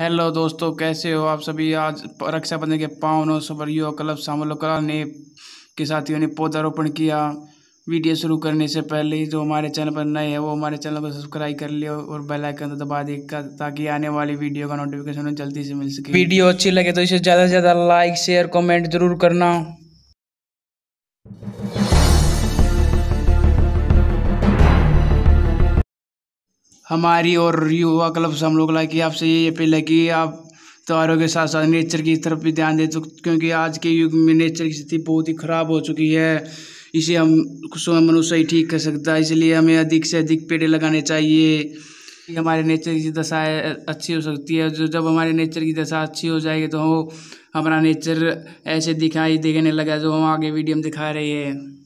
hello दोस्तों कैसे हो आप सभी आज रक्षाबंधन के पावन और युवा क्लब शामिल कला ने के साथियों ने पौधारोपण किया वीडियो शुरू करने से पहले जो हमारे चैनल पर नए हैं वो हमारे चैनल को सब्सक्राइब कर लियो और बेल आइकन दबा दे ताकि आने वाली वीडियो का नोटिफिकेशन जल्दी से मिल सके वीडियो अच्छी लगे तो इसे ज़्यादा से ज़्यादा लाइक शेयर कॉमेंट जरूर करना हमारी और युवा क्लब से हम लोग ला कि आपसे ये अपील है कि आप त्योहारों के साथ साथ नेचर की तरफ भी ध्यान दे तो क्योंकि आज के युग में नेचर की स्थिति बहुत ही ख़राब हो चुकी है इसे हम स्वयं मनुष्य ही ठीक कर सकता है इसलिए हमें अधिक से अधिक पेड़ लगाने चाहिए हमारे नेचर की दशा अच्छी हो सकती है जो जब हमारे नेचर की दशा अच्छी हो जाएगी तो हमारा नेचर ऐसे दिखाई देखने लगा जो हम आगे वीडियो में दिखा रही है